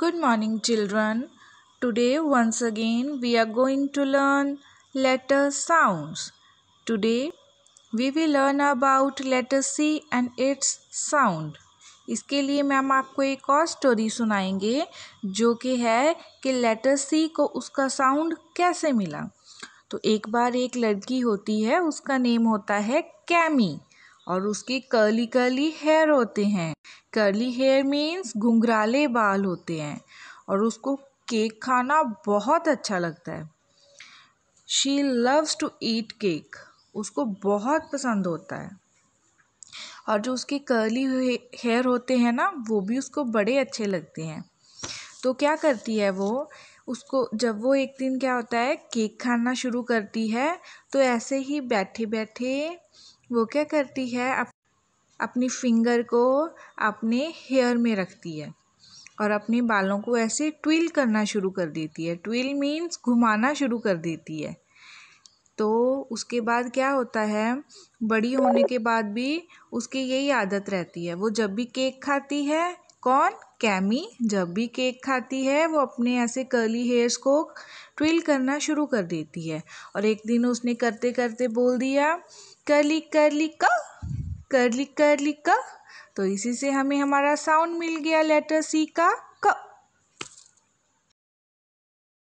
Good morning children. Today once again we are going to learn letter sounds. Today we will learn about letter C and its sound. इसके लिए ma'am आपको एक और story सुनाएंगे जो कि है कि लेटर सी को उसका साउंड कैसे मिला तो एक बार एक लड़की होती है उसका नेम होता है कैमी और उसके कर्ली कर्ली हेयर होते हैं कर्ली हेयर मीन्स घुंघराले बाल होते हैं और उसको केक खाना बहुत अच्छा लगता है she loves to eat cake उसको बहुत पसंद होता है और जो उसके कर्ली हेयर होते हैं ना वो भी उसको बड़े अच्छे लगते हैं तो क्या करती है वो उसको जब वो एक दिन क्या होता है केक खाना शुरू करती है तो ऐसे ही बैठे बैठे वो क्या करती है अप, अपनी फिंगर को अपने हेयर में रखती है और अपने बालों को ऐसे ट्विल करना शुरू कर देती है ट्विल मीन्स घुमाना शुरू कर देती है तो उसके बाद क्या होता है बड़ी होने के बाद भी उसकी यही आदत रहती है वो जब भी केक खाती है कौन कैमी जब भी केक खाती है वो अपने ऐसे कर्ली हेयर्स को ट्विल करना शुरू कर देती है और एक दिन उसने करते करते बोल दिया करली करली का करली करली का तो इसी से हमें हमारा साउंड मिल गया लेटर सी का क